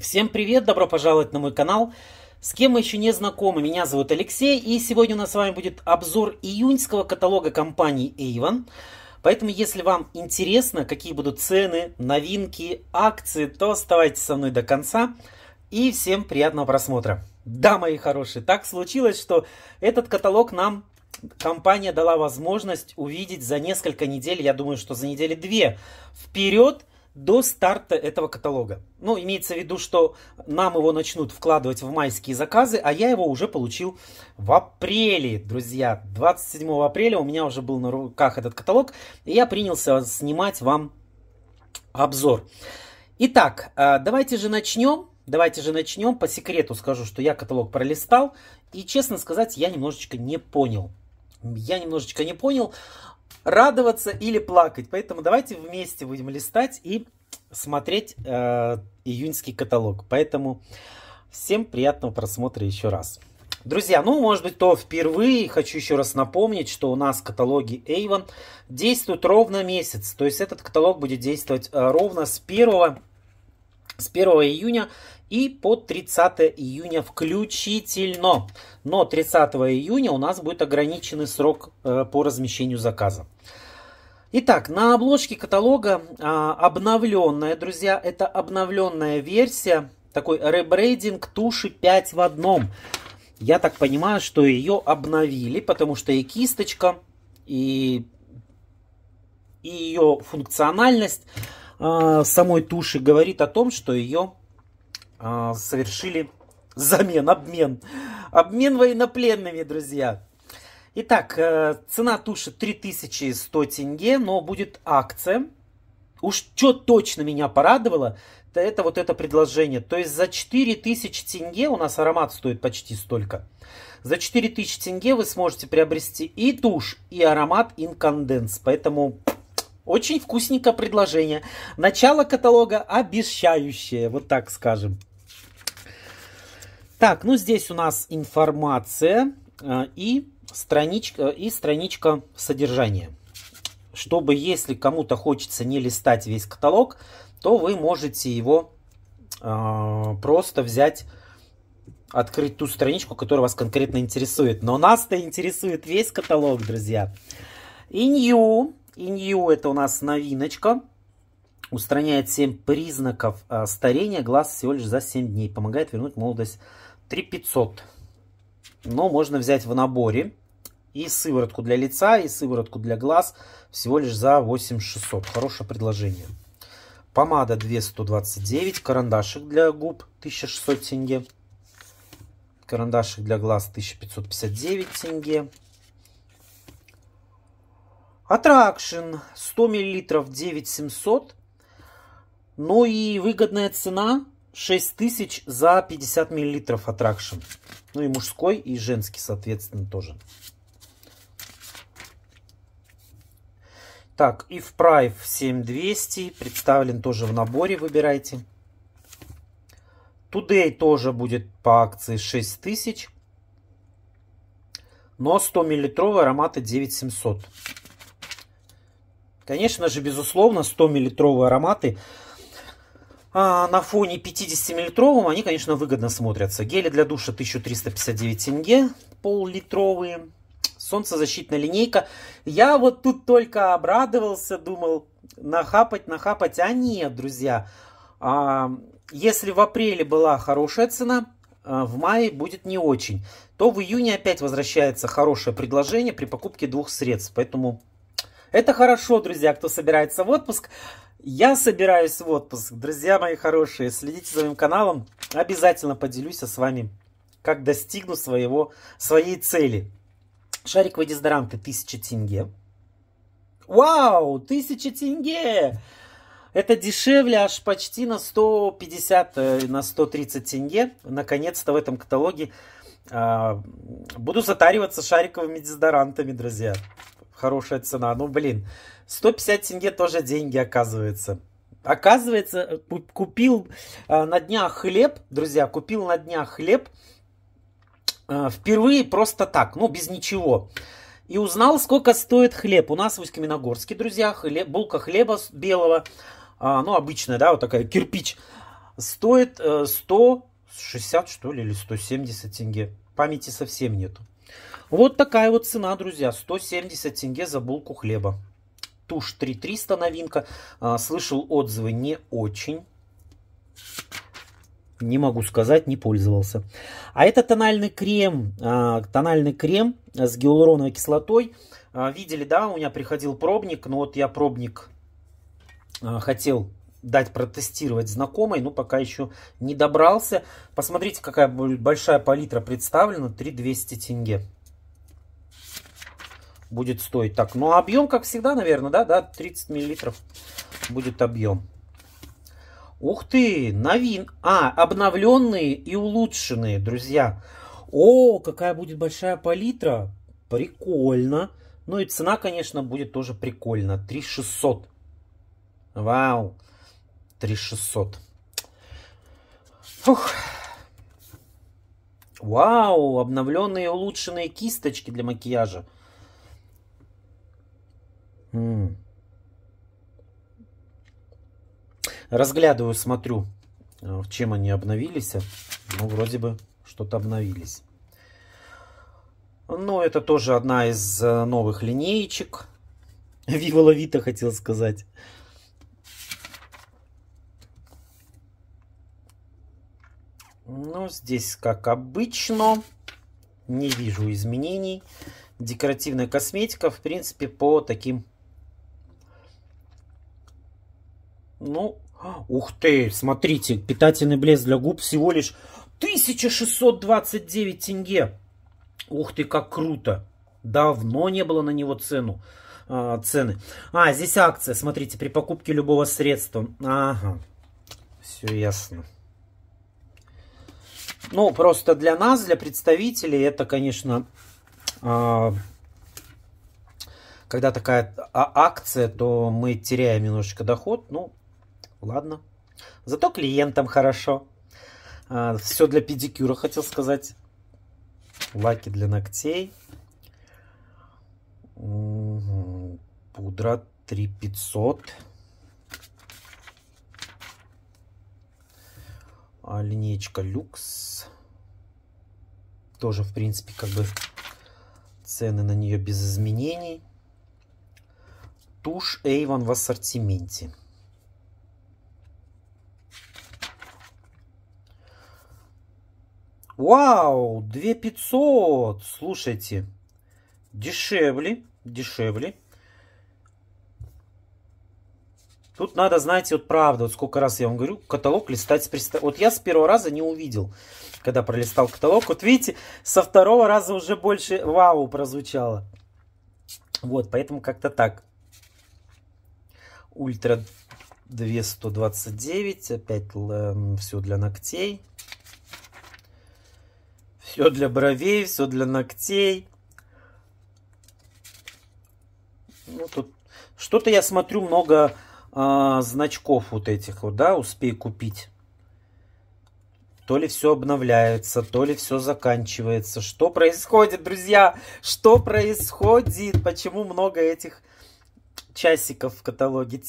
Всем привет, добро пожаловать на мой канал. С кем мы еще не знакомы, меня зовут Алексей, и сегодня у нас с вами будет обзор июньского каталога компании Avon. Поэтому, если вам интересно, какие будут цены, новинки, акции, то оставайтесь со мной до конца. И всем приятного просмотра. Да, мои хорошие, так случилось, что этот каталог нам компания дала возможность увидеть за несколько недель, я думаю, что за недели две вперед, до старта этого каталога. Ну, имеется в виду, что нам его начнут вкладывать в майские заказы, а я его уже получил в апреле, друзья. 27 апреля у меня уже был на руках этот каталог, и я принялся снимать вам обзор. Итак, э, давайте же начнем. Давайте же начнем. По секрету скажу, что я каталог пролистал, и, честно сказать, я немножечко не понял. Я немножечко не понял радоваться или плакать. Поэтому давайте вместе будем листать и смотреть э, июньский каталог. Поэтому всем приятного просмотра еще раз. Друзья, ну, может быть, то впервые хочу еще раз напомнить, что у нас каталоги Avon действуют ровно месяц. То есть этот каталог будет действовать э, ровно с 1 с 1 июня и по 30 июня включительно. Но 30 июня у нас будет ограниченный срок э, по размещению заказа. Итак, на обложке каталога а, обновленная, друзья, это обновленная версия, такой ребрейдинг туши 5 в одном. Я так понимаю, что ее обновили, потому что и кисточка, и, и ее функциональность а, самой туши говорит о том, что ее э, совершили замен, обмен. Обмен военнопленными, друзья. Итак, э, цена туши 3100 тенге, но будет акция. Уж что точно меня порадовало, то это вот это предложение. То есть за 4000 тенге, у нас аромат стоит почти столько, за 4000 тенге вы сможете приобрести и тушь, и аромат инконденс. Поэтому очень вкусненькое предложение. Начало каталога обещающее, вот так скажем. Так, ну здесь у нас информация э, и страничка, э, и страничка содержания. Чтобы, если кому-то хочется не листать весь каталог, то вы можете его э, просто взять, открыть ту страничку, которая вас конкретно интересует. Но нас-то интересует весь каталог, друзья. И new, и new это у нас новиночка. Устраняет 7 признаков э, старения глаз всего лишь за 7 дней. Помогает вернуть молодость 3500. Но можно взять в наборе и сыворотку для лица, и сыворотку для глаз всего лишь за 8600. Хорошее предложение. Помада 2129, карандашик для губ 1600 тенге. Карандашик для глаз 1559 тенге. Аттракшн 100 мл 9700. Ну и выгодная цена 6000 за 50 миллилитров аттракшн. Ну и мужской, и женский, соответственно, тоже. Так, и в Прайв 7200 представлен тоже в наборе, выбирайте. Today тоже будет по акции 6000, но 100 миллилитровый ароматы 9700. Конечно же, безусловно, 100 миллилитровые ароматы а, на фоне 50-миллилитровым они, конечно, выгодно смотрятся. Гели для душа 1359 тенге, пол-литровые, солнцезащитная линейка. Я вот тут только обрадовался, думал, нахапать, нахапать, а нет, друзья. А, если в апреле была хорошая цена, а в мае будет не очень, то в июне опять возвращается хорошее предложение при покупке двух средств. Поэтому это хорошо, друзья, кто собирается в отпуск. Я собираюсь в отпуск. Друзья мои хорошие, следите за моим каналом. Обязательно поделюсь с вами, как достигну своего, своей цели. Шариковые дезодоранты 1000 тенге. Вау, 1000 тенге! Это дешевле аж почти на 150, э, на 130 тенге. Наконец-то в этом каталоге а, буду затариваться шариковыми дезодорантами, друзья. Хорошая цена. Ну, блин, 150 тенге тоже деньги, оказывается. Оказывается, э, купил э, на днях хлеб, друзья, купил на днях хлеб э, впервые просто так, ну, без ничего. И узнал, сколько стоит хлеб. У нас в Усть-Каменогорске, друзья, хлеб, булка хлеба белого, а, ну, обычная, да, вот такая, кирпич, стоит 160, что ли, или 170 тенге. Памяти совсем нету. Вот такая вот цена, друзья, 170 тенге за булку хлеба. Тушь 3300 новинка. А, слышал отзывы не очень. Не могу сказать, не пользовался. А это тональный крем. А, тональный крем с гиалуроновой кислотой. А, видели, да, у меня приходил пробник. Но вот я пробник хотел дать протестировать знакомой, но пока еще не добрался. Посмотрите, какая большая палитра представлена, 3200 тенге будет стоить. Так, ну объем, как всегда, наверное, да, да, 30 миллилитров будет объем. Ух ты, новин. А, обновленные и улучшенные, друзья. О, какая будет большая палитра. Прикольно. Ну и цена, конечно, будет тоже прикольно. 3600. Вау. 3600. Фух. Вау, обновленные и улучшенные кисточки для макияжа. Разглядываю, смотрю, э, в чем они обновились. Ну, вроде бы что-то обновились. Но ну, это тоже одна из э, новых линеечек. Viva la Vita, хотел сказать. Ну, здесь, как обычно, не вижу изменений. Декоративная косметика, в принципе, по таким Ну, ух ты, смотрите, питательный блеск для губ всего лишь 1629 тенге. Ух ты, как круто. Давно не было на него цену, э, цены. А, здесь акция, смотрите, при покупке любого средства. Ага, все ясно. Ну, просто для нас, для представителей, это, конечно, э, когда такая а, акция, то мы теряем немножечко доход. Ну, Ладно. Зато клиентам хорошо. А, все для педикюра, хотел сказать. Лаки для ногтей. Пудра 3500. А линеечка люкс. Тоже, в принципе, как бы цены на нее без изменений. Тушь Эйвон в ассортименте. Вау, 2500, слушайте, дешевле, дешевле. Тут надо, знаете, вот правда, вот сколько раз я вам говорю, каталог листать с приставки. Вот я с первого раза не увидел, когда пролистал каталог. Вот видите, со второго раза уже больше вау прозвучало. Вот, поэтому как-то так. Ультра 229, опять э, эм, все для ногтей. Все для бровей, все для ногтей. Ну, тут что-то я смотрю много а, значков вот этих вот, да, успей купить. То ли все обновляется, то ли все заканчивается. Что происходит, друзья? Что происходит? Почему много этих часиков в каталоге?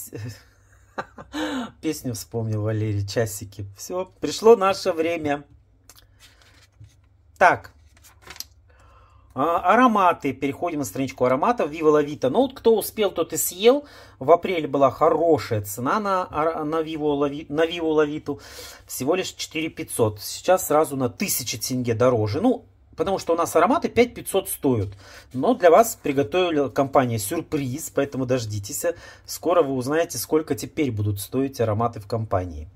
Песню вспомнил Валерий, часики. Все, пришло наше время. Так, а, Ароматы. Переходим на страничку ароматов. Viva La Vita. Ну вот кто успел, тот и съел. В апреле была хорошая цена на, на, Vivo, La, на Vivo La Vita. Всего лишь 4500. Сейчас сразу на 1000 тенге дороже. Ну, потому что у нас ароматы 5500 стоят. Но для вас приготовила компания сюрприз, поэтому дождитесь. Скоро вы узнаете, сколько теперь будут стоить ароматы в компании.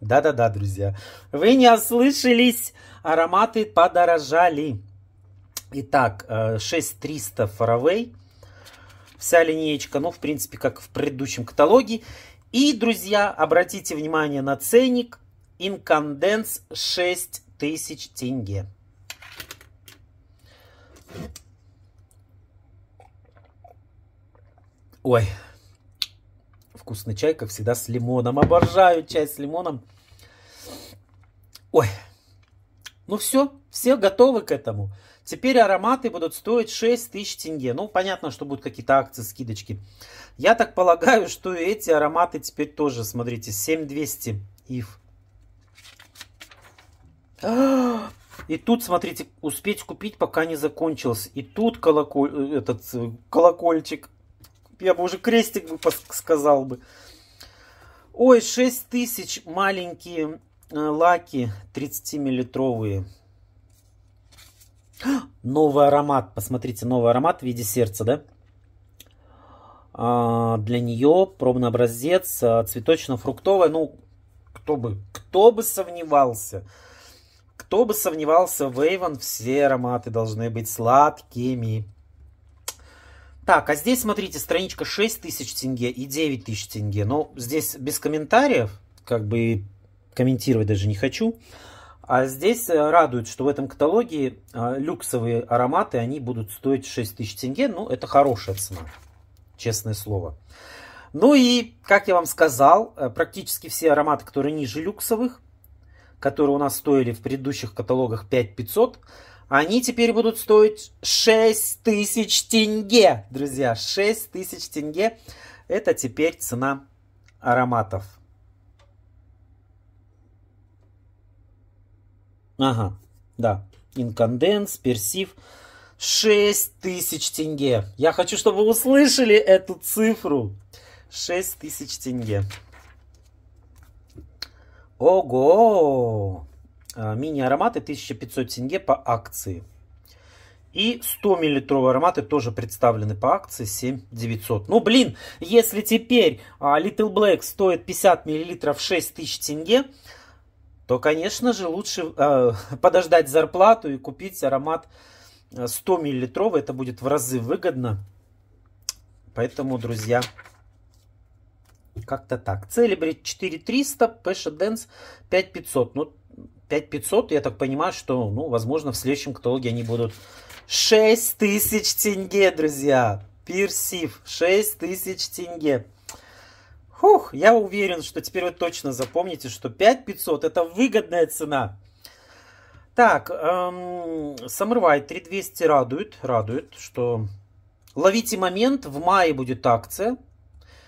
Да-да-да, друзья. Вы не ослышались. Ароматы подорожали. Итак, 6300 э, Faraway. Вся линеечка, ну, в принципе, как в предыдущем каталоге. И, друзья, обратите внимание на ценник. Инконденс 6000 тенге. Ой, вкусный чай, как всегда, с лимоном. Обожаю чай с лимоном. Ой, ну все, все готовы к этому. Теперь ароматы будут стоить 6 тысяч тенге. Ну, понятно, что будут какие-то акции, скидочки. Я так полагаю, что эти ароматы теперь тоже, смотрите, 7200 ив. И тут, смотрите, успеть купить, пока не закончился. И тут колоколь, э, этот э, колокольчик. Я бы уже крестик бы сказал бы. Ой, 6 тысяч маленькие Э, лаки 30-миллилитровые. А, новый аромат. Посмотрите, новый аромат в виде сердца, да? А, для нее пробный образец а, цветочно-фруктовый. Ну, кто бы, кто бы сомневался. Кто бы сомневался, Вейвен все ароматы должны быть сладкими. Так, а здесь, смотрите, страничка 6000 тенге и 9000 тенге. но здесь без комментариев, как бы комментировать даже не хочу. А здесь э, радует, что в этом каталоге э, люксовые ароматы, они будут стоить 6 тысяч тенге. Ну, это хорошая цена, честное слово. Ну и, как я вам сказал, э, практически все ароматы, которые ниже люксовых, которые у нас стоили в предыдущих каталогах 5500, они теперь будут стоить 6000 тенге, друзья. 6000 тенге – это теперь цена ароматов. Ага, да. Инконденс, персив. 6 тысяч тенге. Я хочу, чтобы вы услышали эту цифру. 6 тысяч тенге. Ого! А, мини-ароматы 1500 тенге по акции. И 100 миллилитровые ароматы тоже представлены по акции 7900. Ну блин, если теперь а, Little Black стоит 50 миллилитров 6000 тенге, то, конечно же, лучше э, подождать зарплату и купить аромат 100 э, миллилитров. Это будет в разы выгодно. Поэтому, друзья, как-то так. Целебрит 4300, Passion Dance 5500. Ну, 5500, я так понимаю, что, ну, возможно, в следующем каталоге они будут 6000 тенге, друзья. Пирсив 6000 тенге. Хух, я уверен, что теперь вы точно запомните, что 5500 это выгодная цена. Так, эм, Самурвай 3200 радует, радует, что ловите момент, в мае будет акция,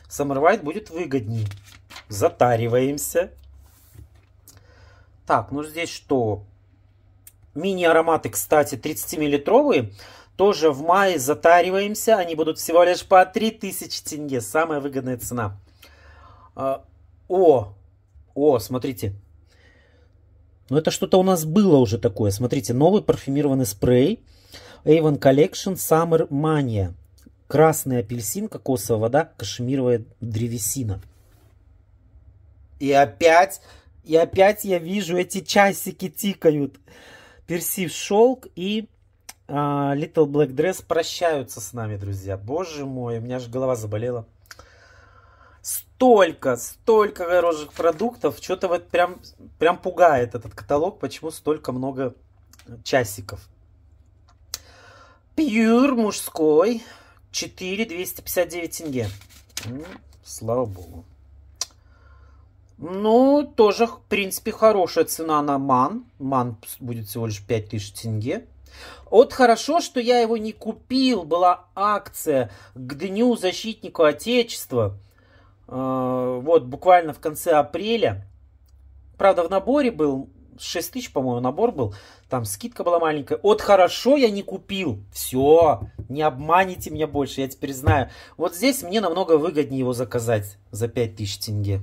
Самурвайт будет выгоднее. Затариваемся. Так, ну здесь что? Мини-ароматы, кстати, 30-миллилитровые. Тоже в мае затариваемся. Они будут всего лишь по 3000 тенге. Самая выгодная цена. А, о, о, смотрите. Ну это что-то у нас было уже такое. Смотрите, новый парфюмированный спрей. Avon Collection Summer Mania. Красный апельсин, кокосовая вода, кашемировая древесина. И опять, и опять я вижу, эти часики тикают. Персив шелк и а, Little Black Dress прощаются с нами, друзья. Боже мой, у меня же голова заболела столько, столько хороших продуктов. Что-то вот прям, прям пугает этот каталог, почему столько много э, часиков. Пьюр мужской. 4 259 тенге. слава богу. Ну, тоже, в принципе, хорошая цена на ман. Ман будет всего лишь 5000 тенге. Вот хорошо, что я его не купил. Была акция к Дню Защитника Отечества. Э, вот буквально в конце апреля. Правда, в наборе был 6 тысяч, по-моему, набор был. Там скидка была маленькая. От хорошо я не купил. Все, не обманите меня больше, я теперь знаю. Вот здесь мне намного выгоднее его заказать за 5 тысяч тенге.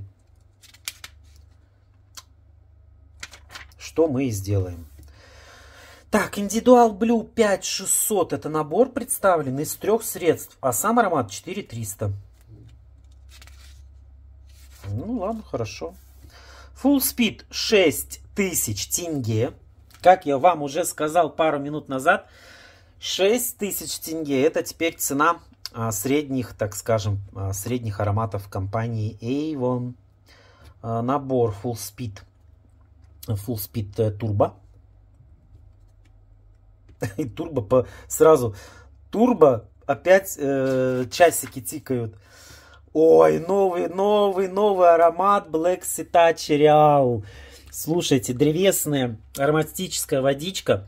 Что мы и сделаем. Так, индивидуал Blue 5600 это набор представлен из трех средств, а сам аромат 4300. Ну ладно, хорошо. Full Speed 6000 тенге. Как я вам уже сказал пару минут назад, 6000 тенге это теперь цена а, средних, так скажем, а, средних ароматов компании Avon. А, набор Full Speed, Full Speed э, Turbo. И турбо по, сразу. Турбо опять э, часики тикают. Ой, новый, новый, новый аромат Black Sita Cereal. Слушайте, древесная ароматическая водичка.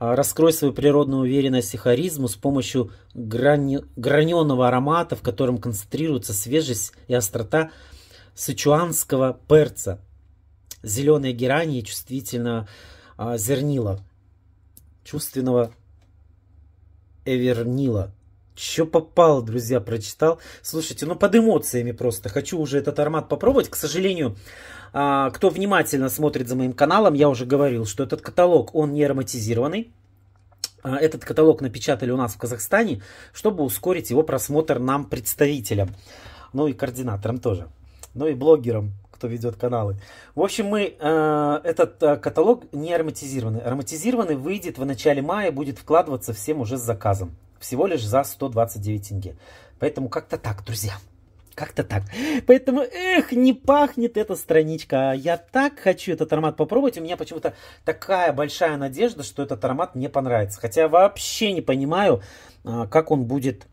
А, раскрой свою природную уверенность и харизму с помощью грани... граненого аромата, в котором концентрируется свежесть и острота сычуанского перца, зеленой герани и чувствительного а, зернила, чувственного эвернила, Че попало, друзья, прочитал. Слушайте, ну под эмоциями просто. Хочу уже этот аромат попробовать. К сожалению, а, кто внимательно смотрит за моим каналом, я уже говорил, что этот каталог, он не ароматизированный. А, этот каталог напечатали у нас в Казахстане, чтобы ускорить его просмотр нам, представителям. Ну и координаторам тоже. Ну и блогерам, кто ведет каналы. В общем, мы э, этот э, каталог не ароматизированный. Ароматизированный выйдет в начале мая, будет вкладываться всем уже с заказом. Всего лишь за 129 тенге. Поэтому как-то так, друзья. Как-то так. Поэтому, эх, не пахнет эта страничка. А я так хочу этот аромат попробовать. У меня почему-то такая большая надежда, что этот аромат мне понравится. Хотя вообще не понимаю, а, как он будет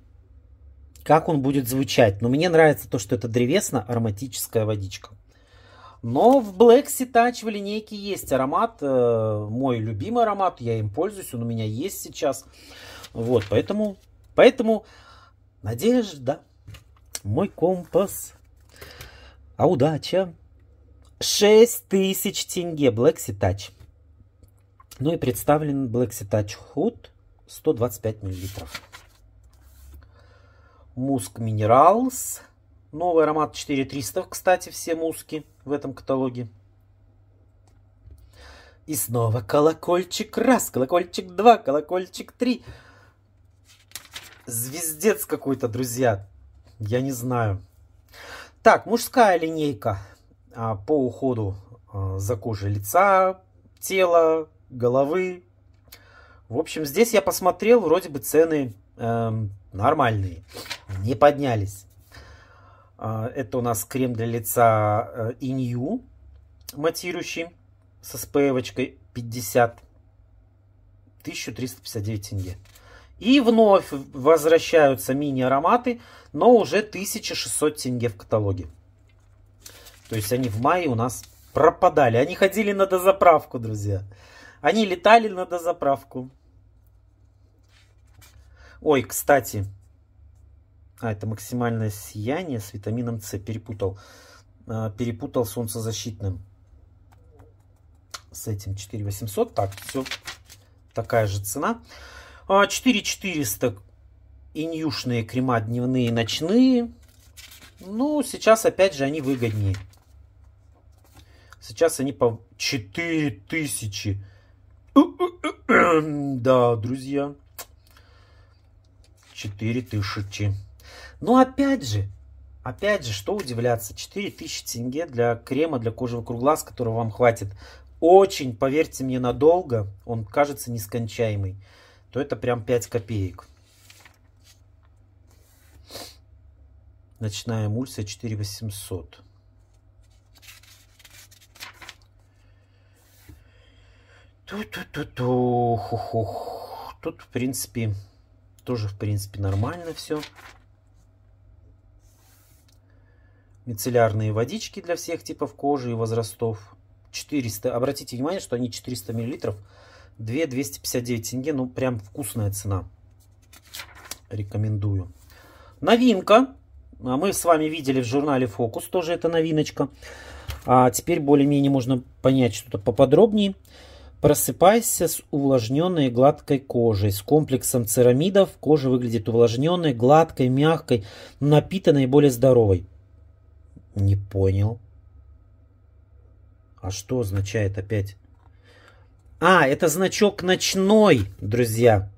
как он будет звучать. Но мне нравится то, что это древесно-ароматическая водичка. Но в Black Sea Touch в линейке есть аромат, э, мой любимый аромат, я им пользуюсь, он у меня есть сейчас. Вот, поэтому, поэтому надежда, мой компас, а удача. 6000 тенге Blacksea Touch. Ну и представлен Blacksea Touch Hood 125 мл. Муск Минералс Новый аромат 4300, кстати, все муски в этом каталоге. И снова колокольчик раз, колокольчик два, колокольчик три. Звездец какой-то, друзья. Я не знаю. Так, мужская линейка а, по уходу а, за кожей лица, тела, головы. В общем, здесь я посмотрел, вроде бы цены э, нормальные, не поднялись. Э, это у нас крем для лица э, Инью матирующий со SPF 50 1359 тенге. И вновь возвращаются мини-ароматы, но уже 1600 тенге в каталоге. То есть они в мае у нас пропадали. Они ходили на дозаправку, друзья. Они летали на дозаправку. Ой, кстати. А, это максимальное сияние с витамином С. Перепутал. А, перепутал солнцезащитным. С этим 4800. Так, все. Такая же цена. 4400 а, инюшные крема дневные и ночные. Ну, сейчас опять же они выгоднее. Сейчас они по 4000. Да, друзья. 4000. Но ну, опять же, опять же, что удивляться, 4000 тенге для крема для кожи вокруг глаз, которого вам хватит очень, поверьте мне, надолго. Он кажется нескончаемый то это прям 5 копеек. Ночная эмульсия 4800. Ту-ту-ту-ту. ту ху Тут, в принципе, тоже, в принципе, нормально все. Мицеллярные водички для всех типов кожи и возрастов. 400. Обратите внимание, что они 400 миллилитров. 2 259 тенге. Ну, прям вкусная цена. Рекомендую. Новинка. А мы с вами видели в журнале Фокус. Тоже это новиночка. А теперь более-менее можно понять что-то поподробнее. Просыпайся с увлажненной гладкой кожей. С комплексом церамидов кожа выглядит увлажненной, гладкой, мягкой, напитанной и более здоровой. Не понял. А что означает опять а, это значок ночной, друзья.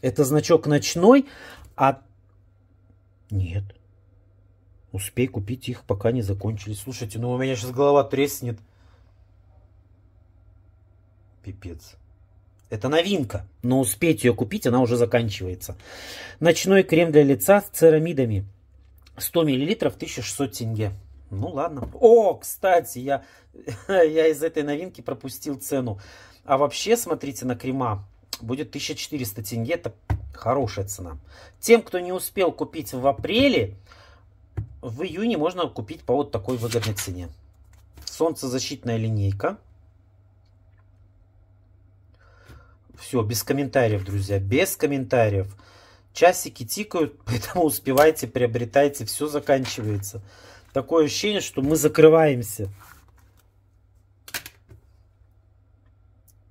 Это значок ночной, а... Нет. Успей купить их, пока не закончились. Слушайте, ну у меня сейчас голова треснет. Пипец. Это новинка, но успеть ее купить, она уже заканчивается. Ночной крем для лица с церамидами. 100 мл 1600 тенге. Ну ладно. О, кстати, я, я из этой новинки пропустил цену. А вообще, смотрите на крема, будет 1400 тенге, это хорошая цена. Тем, кто не успел купить в апреле, в июне можно купить по вот такой выгодной цене. Солнцезащитная линейка. Все, без комментариев, друзья, без комментариев. Часики тикают, поэтому успевайте, приобретайте, все заканчивается. Такое ощущение, что мы закрываемся.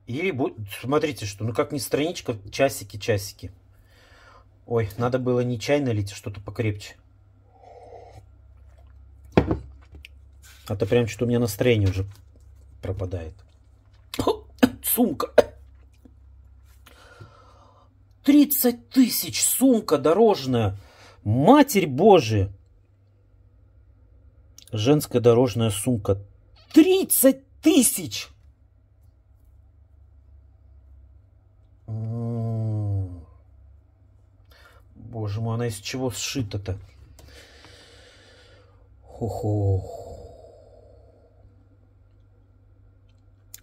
Или будет, смотрите, что, ну как ни страничка, часики, часики. Ой, надо было не чай налить, а что-то покрепче. А то прям что-то у меня настроение уже пропадает. Сумка. 30 тысяч сумка дорожная. Матерь Божия. Женская дорожная сумка. 30 тысяч! Боже мой, она из чего сшита-то? Хо-хо.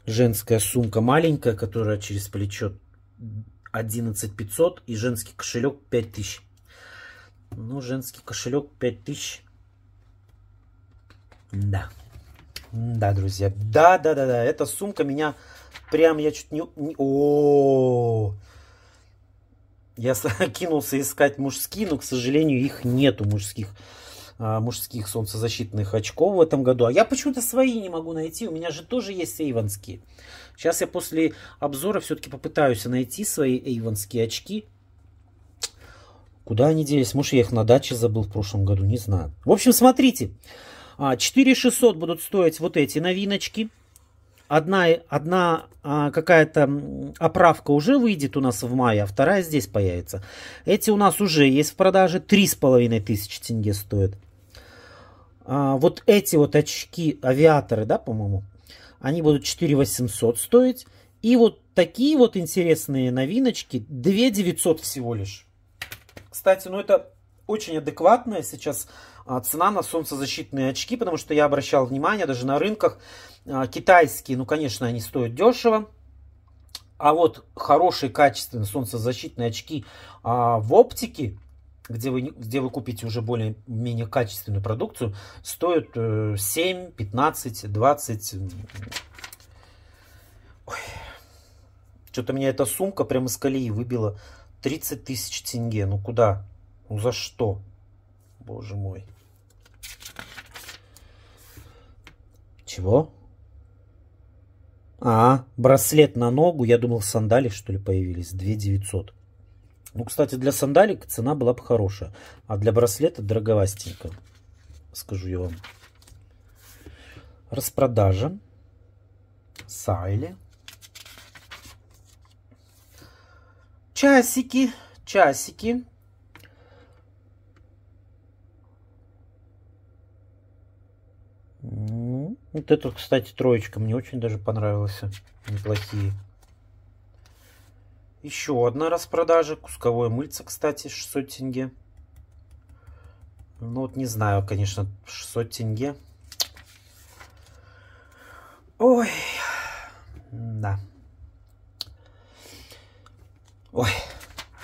Женская сумка маленькая, которая через плечо 11 500 и женский кошелек 5000. Ну, женский кошелек 5000. Да. Да, друзья. Да, да, да, да. Эта сумка меня Прям я чуть не... О, я кинулся искать мужские, но, к сожалению, их нету мужских а, мужских солнцезащитных очков в этом году. А я почему-то свои не могу найти. У меня же тоже есть эйвонские. Сейчас я после обзора все-таки попытаюсь найти свои эйвонские очки. Куда они делись? Может, я их на даче забыл в прошлом году, не знаю. В общем, смотрите. 4600 а, будут стоить вот эти новиночки одна, одна а, какая-то оправка уже выйдет у нас в мае, а вторая здесь появится. Эти у нас уже есть в продаже, 3,5 тысячи тенге стоят. А, вот эти вот очки, авиаторы, да, по-моему, они будут 4800 стоить. И вот такие вот интересные новиночки, 2900 всего лишь. Кстати, ну это очень адекватная сейчас а, цена на солнцезащитные очки, потому что я обращал внимание даже на рынках, а, китайские, ну, конечно, они стоят дешево. А вот хорошие, качественные солнцезащитные очки а, в оптике, где вы, где вы купите уже более-менее качественную продукцию, стоят 7, 15, 20... Что-то меня эта сумка прямо из колеи выбила. 30 тысяч тенге. Ну куда? Ну за что? Боже мой. Чего? А, браслет на ногу. Я думал, сандали, что ли, появились. 2 900. Ну, кстати, для сандалик цена была бы хорошая. А для браслета дороговастенько. Скажу я вам. Распродажа. Сайли. Часики. Часики. Вот этот, кстати, троечка. Мне очень даже понравился. Неплохие. Еще одна распродажа. Кусковое мыльце, кстати, 600 тенге. Ну вот не знаю, конечно, 600 тенге. Ой, да. Ой,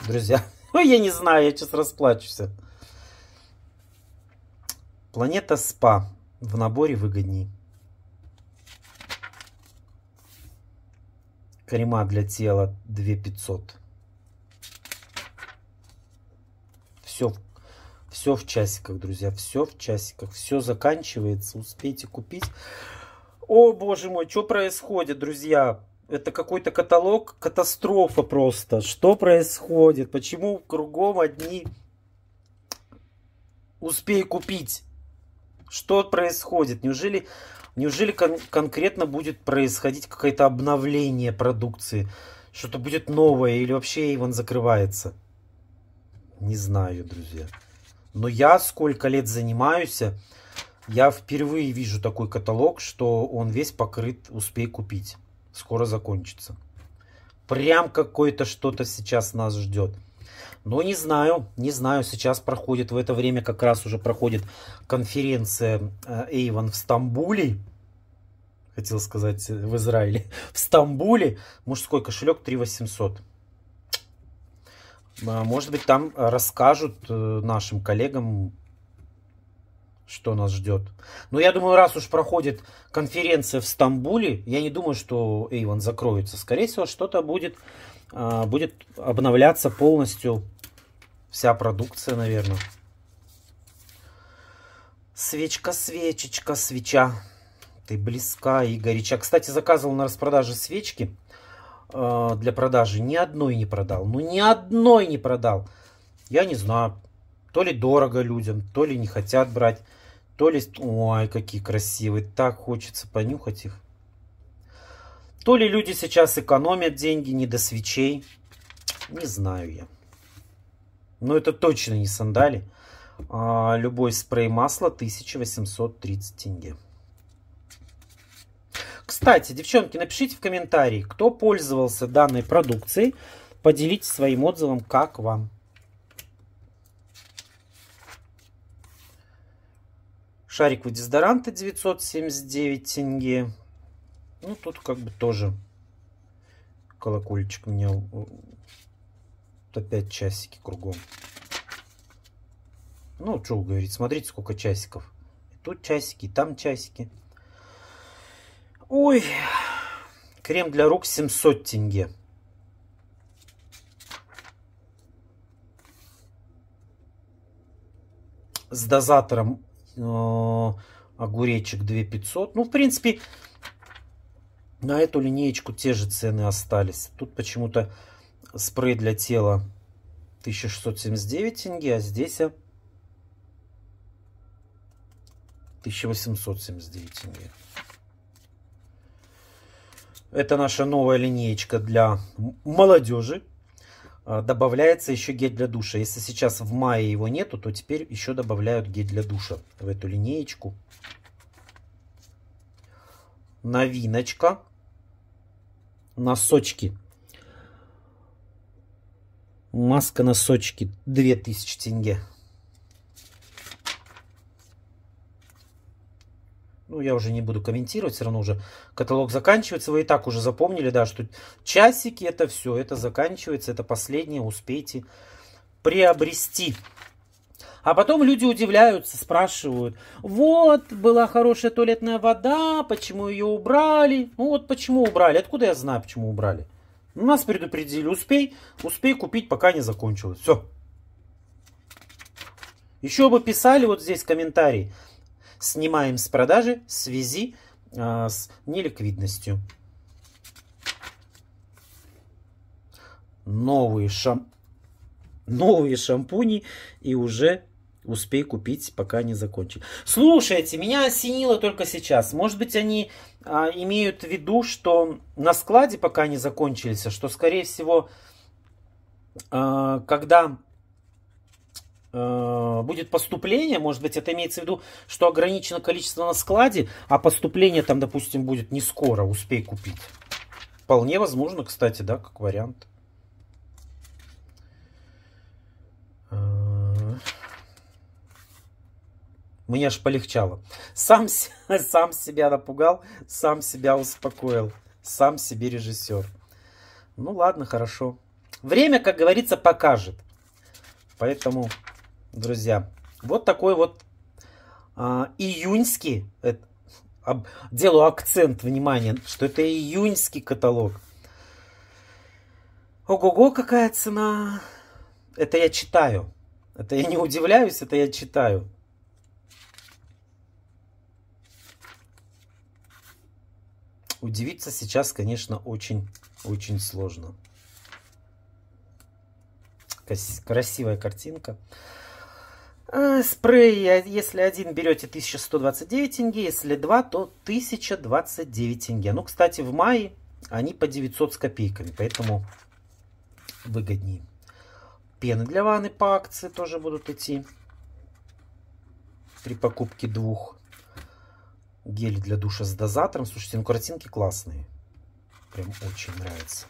друзья, ой, я не знаю, я сейчас расплачусь. Планета СПА в наборе выгоднее. Крема для тела 2500. Все, все в часиках, друзья. Все в часиках. Все заканчивается. Успейте купить. О, боже мой, что происходит, друзья? Это какой-то каталог, катастрофа просто. Что происходит? Почему кругом одни успей купить? Что происходит? Неужели Неужели кон- конкретно будет происходить какое-то обновление продукции? Что-то будет новое или вообще Иван закрывается? Не знаю, друзья. Но я сколько лет занимаюсь, я впервые вижу такой каталог, что он весь покрыт «Успей купить». Скоро закончится. Прям какое-то что-то сейчас нас ждет. Но не знаю, не знаю, сейчас проходит, в это время как раз уже проходит конференция э, Эйвон в Стамбуле, хотел сказать, э, в Израиле, в Стамбуле, мужской кошелек 3800. А, может быть, там расскажут э, нашим коллегам, что нас ждет. Но я думаю, раз уж проходит конференция в Стамбуле, я не думаю, что Эйвон закроется. Скорее всего, что-то будет а, будет обновляться полностью вся продукция, наверное. Свечка, свечечка, свеча, ты близка и горяча. Кстати, заказывал на распродаже свечки а, для продажи. Ни одной не продал. Ну, ни одной не продал. Я не знаю, то ли дорого людям, то ли не хотят брать, то ли... Ой, какие красивые. Так хочется понюхать их. То ли люди сейчас экономят деньги не до свечей, не знаю я. Но это точно не сандали. А, любой спрей масла 1830 тенге. Кстати, девчонки, напишите в комментарии, кто пользовался данной продукцией. Поделитесь своим отзывом, как вам. Шариковый дезодоранты 979 тенге. Ну, тут как бы тоже колокольчик меня э, опять часики кругом. Ну, что говорит, смотрите, сколько часиков. И тут часики, и там часики. Ой, крем для рук 700 тенге. С дозатором э, огуречек 2500. Ну, в принципе, на эту линеечку те же цены остались. Тут почему-то спрей для тела 1679 тенге, а здесь 1879 тенге. Это наша новая линеечка для молодежи. А, добавляется еще гель для душа. Если сейчас в мае его нету, то теперь еще добавляют гель для душа в эту линеечку. Новиночка носочки. Маска носочки 2000 тенге. Ну, я уже не буду комментировать, все равно уже каталог заканчивается. Вы и так уже запомнили, да, что часики это все, это заканчивается, это последнее, успейте приобрести. А потом люди удивляются, спрашивают, вот, была хорошая туалетная вода, почему ее убрали? Ну вот почему убрали, откуда я знаю, почему убрали? Ну, нас предупредили, успей, успей купить, пока не закончилось. Все. Еще бы писали вот здесь комментарий. Снимаем с продажи в связи э, с неликвидностью. Новые шампуни новые шампуни и уже Успей купить, пока не закончили. Слушайте, меня осенило только сейчас. Может быть, они а, имеют в виду, что на складе пока не закончились, а что, скорее всего, а, когда а, будет поступление, может быть, это имеется в виду, что ограничено количество на складе, а поступление там, допустим, будет не скоро, успей купить. Вполне возможно, кстати, да, как вариант. А, мне аж полегчало. Сам, сам себя напугал, сам себя успокоил. Сам себе режиссер. Ну ладно, хорошо. Время, как говорится, покажет. Поэтому, друзья, вот такой вот а, июньский... Это, об, делаю акцент, внимание, что это июньский каталог. Ого-го, какая цена! Это я читаю. Это я не удивляюсь, это я читаю. удивиться сейчас, конечно, очень-очень сложно. Красивая картинка. А, спрей, а, если один берете 1129 тенге, если два, то 1029 тенге. Ну, кстати, в мае они по 900 с копейками, поэтому выгоднее. Пены для ванны по акции тоже будут идти при покупке двух гель для душа с дозатором. Слушайте, ну картинки классные. Прям очень нравится.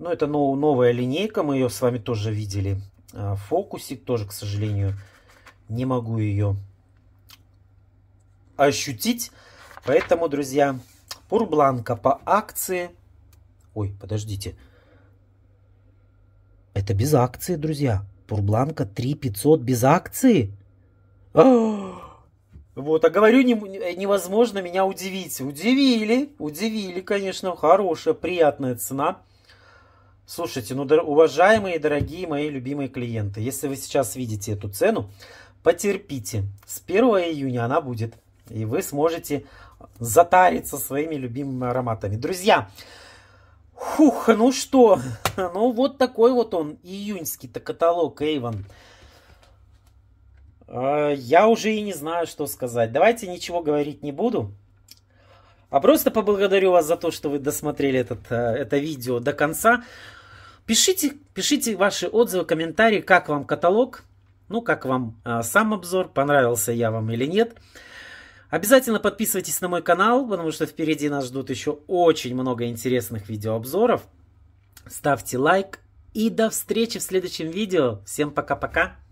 Ну, это новая линейка, мы ее с вами тоже видели. А, фокусик тоже, к сожалению, не могу ее ощутить. Поэтому, друзья, Пурбланка по акции... Ой, подождите. Это без акции, друзья. Пурбланка 3500 без акции? А -а -а! Вот, а говорю, не, невозможно меня удивить. Удивили, удивили, конечно, хорошая, приятная цена. Слушайте, ну, уважаемые, дорогие мои любимые клиенты, если вы сейчас видите эту цену, потерпите. С 1 июня она будет, и вы сможете затариться своими любимыми ароматами. Друзья, фух, ну что, ну вот такой вот он, июньский-то каталог Avon. А, я уже и не знаю, что сказать. Давайте ничего говорить не буду. А просто поблагодарю вас за то, что вы досмотрели этот, э, это видео до конца. Пишите, пишите ваши отзывы, комментарии, как вам каталог, ну, как вам а, сам обзор, понравился я вам или нет. Обязательно подписывайтесь на мой канал, потому что впереди нас ждут еще очень много интересных видеообзоров. Ставьте лайк и до встречи в следующем видео. Всем пока-пока.